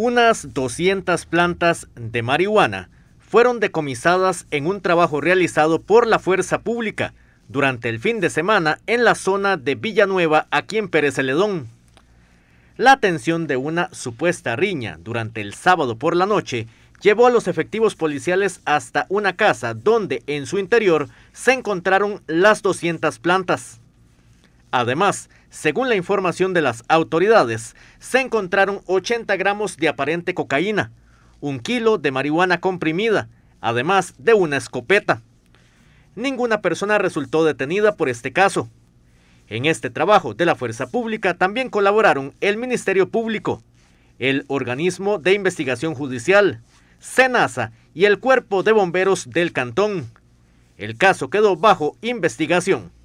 Unas 200 plantas de marihuana fueron decomisadas en un trabajo realizado por la fuerza pública durante el fin de semana en la zona de Villanueva, aquí en Pérez Celedón. La atención de una supuesta riña durante el sábado por la noche llevó a los efectivos policiales hasta una casa donde en su interior se encontraron las 200 plantas. Además, según la información de las autoridades, se encontraron 80 gramos de aparente cocaína, un kilo de marihuana comprimida, además de una escopeta. Ninguna persona resultó detenida por este caso. En este trabajo de la Fuerza Pública también colaboraron el Ministerio Público, el Organismo de Investigación Judicial, SENASA y el Cuerpo de Bomberos del Cantón. El caso quedó bajo investigación.